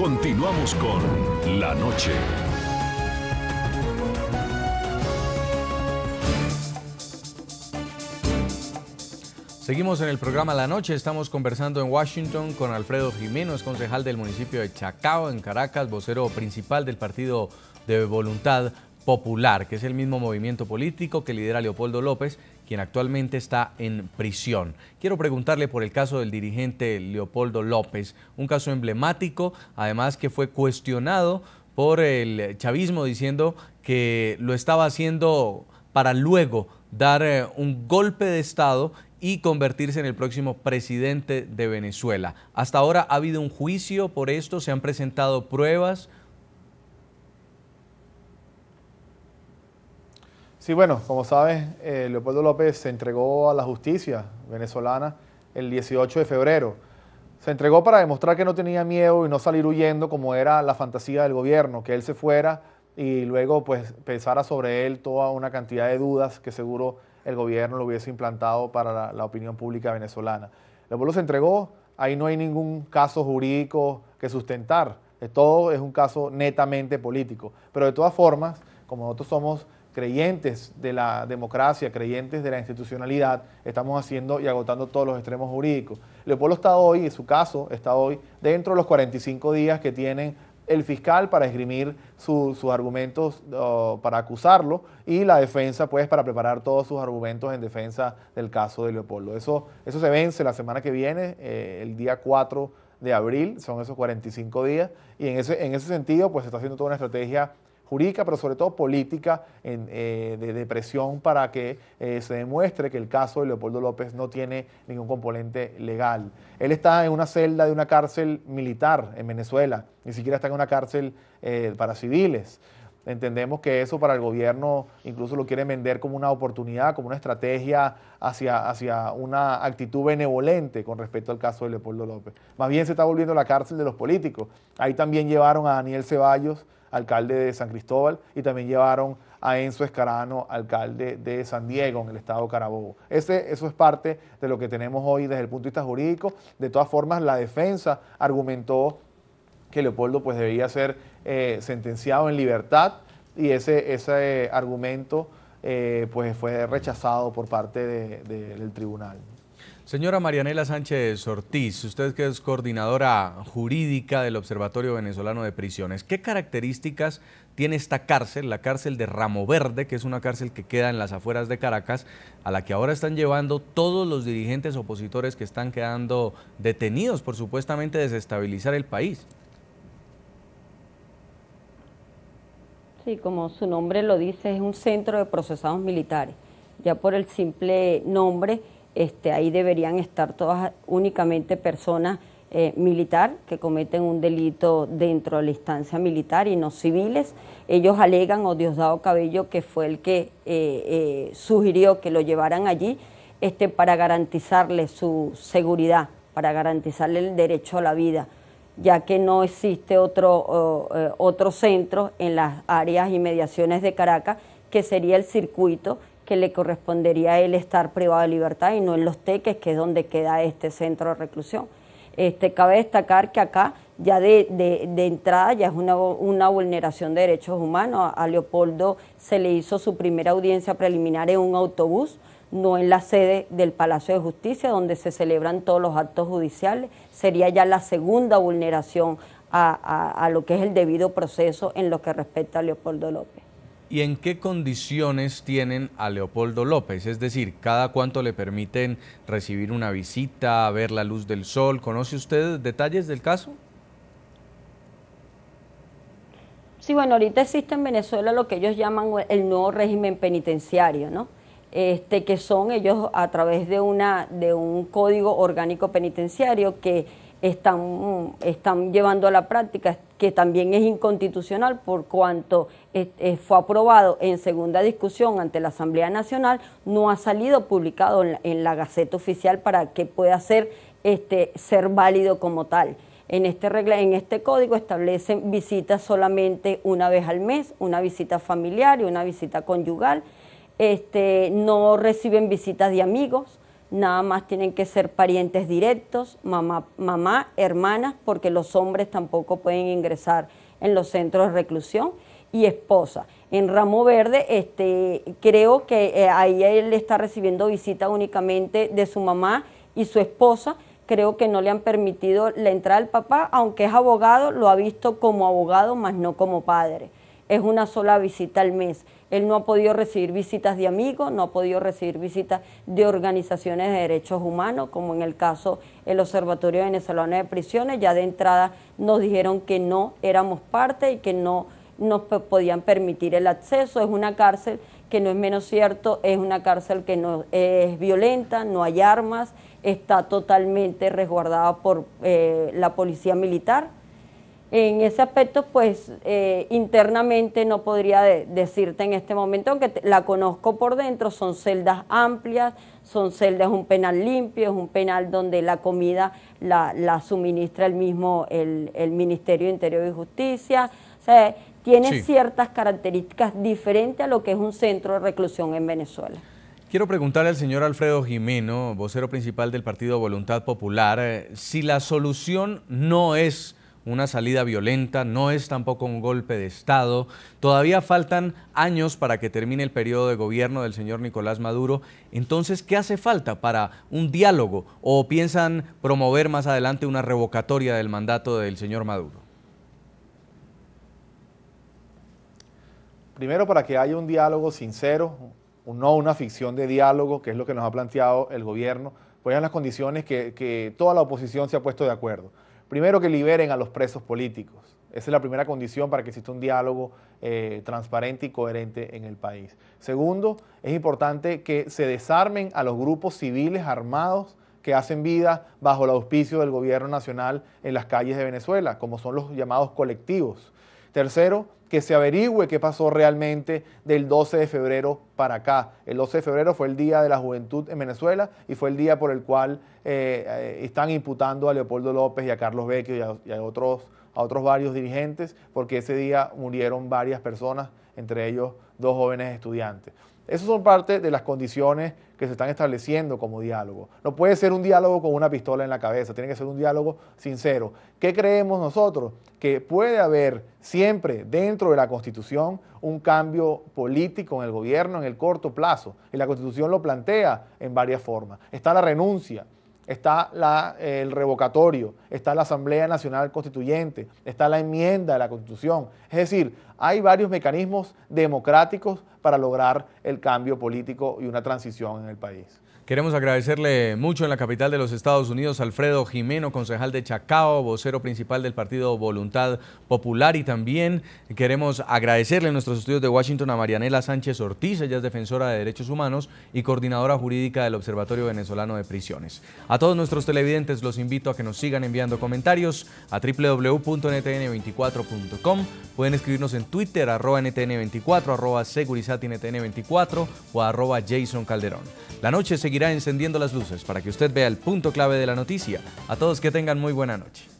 Continuamos con La Noche. Seguimos en el programa La Noche, estamos conversando en Washington con Alfredo Jiménez, concejal del municipio de Chacao, en Caracas, vocero principal del Partido de Voluntad Popular, que es el mismo movimiento político que lidera Leopoldo López quien actualmente está en prisión. Quiero preguntarle por el caso del dirigente Leopoldo López, un caso emblemático, además que fue cuestionado por el chavismo diciendo que lo estaba haciendo para luego dar eh, un golpe de Estado y convertirse en el próximo presidente de Venezuela. Hasta ahora ha habido un juicio por esto, se han presentado pruebas, Sí, bueno, como sabes, eh, Leopoldo López se entregó a la justicia venezolana el 18 de febrero. Se entregó para demostrar que no tenía miedo y no salir huyendo como era la fantasía del gobierno, que él se fuera y luego pues pensara sobre él toda una cantidad de dudas que seguro el gobierno lo hubiese implantado para la, la opinión pública venezolana. Leopoldo se entregó, ahí no hay ningún caso jurídico que sustentar, todo es un caso netamente político. Pero de todas formas, como nosotros somos creyentes de la democracia, creyentes de la institucionalidad, estamos haciendo y agotando todos los extremos jurídicos. Leopoldo está hoy, y su caso está hoy, dentro de los 45 días que tiene el fiscal para esgrimir sus argumentos para acusarlo y la defensa pues para preparar todos sus argumentos en defensa del caso de Leopoldo. Eso, eso se vence la semana que viene, eh, el día 4 de abril, son esos 45 días, y en ese, en ese sentido pues se está haciendo toda una estrategia jurídica, pero sobre todo política eh, de, presión para que eh, se demuestre que el caso de Leopoldo López no tiene ningún componente legal. Él está en una celda de una cárcel militar en Venezuela, ni siquiera está en una cárcel eh, para civiles. Entendemos que eso para el gobierno incluso lo quiere vender como una oportunidad, como una estrategia hacia, hacia una actitud benevolente con respecto al caso de Leopoldo López. Más bien se está volviendo la cárcel de los políticos. Ahí también llevaron a Daniel Ceballos, alcalde de San Cristóbal, y también llevaron a Enzo Escarano, alcalde de San Diego, en el estado Carabobo. Ese, eso es parte de lo que tenemos hoy desde el punto de vista jurídico. De todas formas, la defensa argumentó que Leopoldo pues, debía ser eh, sentenciado en libertad y ese, ese argumento eh, pues, fue rechazado por parte del tribunal. Señora Marianela Sánchez Ortiz, usted que es coordinadora jurídica del Observatorio Venezolano de Prisiones, ¿qué características tiene esta cárcel, la cárcel de Ramo Verde, que es una cárcel que queda en las afueras de Caracas, a la que ahora están llevando todos los dirigentes opositores que están quedando detenidos por supuestamente desestabilizar el país? Sí, como su nombre lo dice, es un centro de procesados militares. Ya por el simple nombre este, ahí deberían estar todas únicamente personas militares eh, militar que cometen un delito dentro de la instancia militar y no civiles. Ellos alegan, o Diosdado Cabello, que fue el que eh, eh, sugirió que lo llevaran allí este, para garantizarle su seguridad, para garantizarle el derecho a la vida ya que no existe otro, otro centro en las áreas y mediaciones de Caracas, que sería el circuito que le correspondería a él estar privado de libertad y no en los teques, que es donde queda este centro de reclusión. Este, cabe destacar que acá ya de, entrada ya es una, vulneración de derechos humanos. A, Leopoldo se le hizo su primera audiencia preliminar en un autobús, no en la sede del Palacio de Justicia, donde se celebran todos los actos judiciales. Sería ya la segunda vulneración a lo que es el debido proceso en lo que respecta a Leopoldo López y en qué condiciones tienen a Leopoldo López, es decir, cada cuánto le permiten recibir una visita, ver la luz del sol. ¿Conoce usted detalles del caso? Sí, bueno, ahorita existe en Venezuela lo que ellos llaman el nuevo régimen penitenciario, ¿no? Este, que son ellos a través de, una, de un código orgánico penitenciario que están, están llevando a la práctica, que también es inconstitucional por cuanto eh, eh, fue aprobado en segunda discusión ante la Asamblea Nacional, no ha salido publicado en la, Gaceta Oficial para que pueda ser, este, ser válido como tal. En este, regla, en este código establecen visitas solamente una vez al mes, una visita familiar y una visita conyugal. Este, no reciben visitas de amigos, nada más tienen que ser parientes directos, mamá, hermanas, porque los hombres tampoco pueden ingresar en los centros de reclusión, y esposa. En Ramo Verde, este, creo que eh, ahí él está recibiendo visita únicamente de su mamá y su esposa. Creo que no le han permitido la entrada al papá, aunque es abogado, lo ha visto como abogado, más no como padre. Es una sola visita al mes. Él no ha podido recibir visitas de amigos, no ha podido recibir visitas de organizaciones de derechos humanos, como en el caso el Observatorio Venezolano de Prisiones. Ya de entrada nos dijeron que no éramos parte y que no nos podían permitir el acceso. Es una cárcel que no es menos cierto, es una cárcel que no es violenta, no hay armas, está totalmente resguardada por eh, la policía militar en ese aspecto, pues eh, internamente no podría decirte en este momento, aunque la conozco por dentro, son celdas amplias, son celdas, un penal limpio, es un penal donde la comida la, suministra el mismo, el, Ministerio de Interior y Justicia. O sea, tiene ciertas características diferentes a lo que es un centro de reclusión en Venezuela. Quiero preguntarle al señor Alfredo Jimeno, vocero principal del Partido Voluntad Popular, eh, si la solución no es una salida violenta, no es tampoco un golpe de Estado. Todavía faltan años para que termine el periodo de gobierno del señor Nicolás Maduro. Entonces, ¿qué hace falta para un diálogo o piensan promover más adelante una revocatoria del mandato del señor Maduro? Primero, para que haya un diálogo sincero, no una ficción de diálogo, que es lo que nos ha planteado el gobierno, pues en las condiciones que, que toda la oposición se ha puesto de acuerdo. Primero que liberen a los presos políticos. Esa es la primera condición para que exista un diálogo eh, transparente y coherente en el país. Segundo, es importante que se desarmen a los grupos civiles armados que hacen vida bajo el auspicio del gobierno nacional en las calles de Venezuela, como son los llamados colectivos. Tercero, que se averigüe qué pasó realmente del 12 de febrero para acá. El 12 de febrero fue el Día de la Juventud en Venezuela y fue el día por el cual eh, eh, están imputando a Leopoldo López y a Carlos Vecchio y otros a otros varios dirigentes, porque ese día murieron varias personas, entre ellos dos jóvenes estudiantes. Esas son parte de las condiciones que se están estableciendo como diálogo. No puede ser un diálogo con una pistola en la cabeza, tiene que ser un diálogo sincero. ¿Qué creemos nosotros? Que puede haber siempre dentro de la Constitución un cambio político en el gobierno en el corto plazo. Y la Constitución lo plantea en varias formas. Está la renuncia, está el revocatorio, está la Asamblea Nacional Constituyente, está la enmienda de la Constitución. Es decir, hay varios mecanismos democráticos para lograr el cambio político y una transición en el país. Queremos agradecerle mucho en la capital de los Estados Unidos Alfredo Jimeno, concejal de Chacao, vocero principal del partido Voluntad Popular y también queremos agradecerle en nuestros estudios de Washington a Marianela Sánchez Ortiz, ella es defensora de derechos humanos y coordinadora jurídica del Observatorio Venezolano de Prisiones. A todos nuestros televidentes los invito a que nos sigan enviando comentarios a www.ntn24.com. Pueden escribirnos en Twitter arroba ntn24, arroba ntn 24 o arroba Jason Calderón. La noche seguirá irá encendiendo las luces para que usted vea el punto clave de la noticia. A todos que tengan muy buena noche.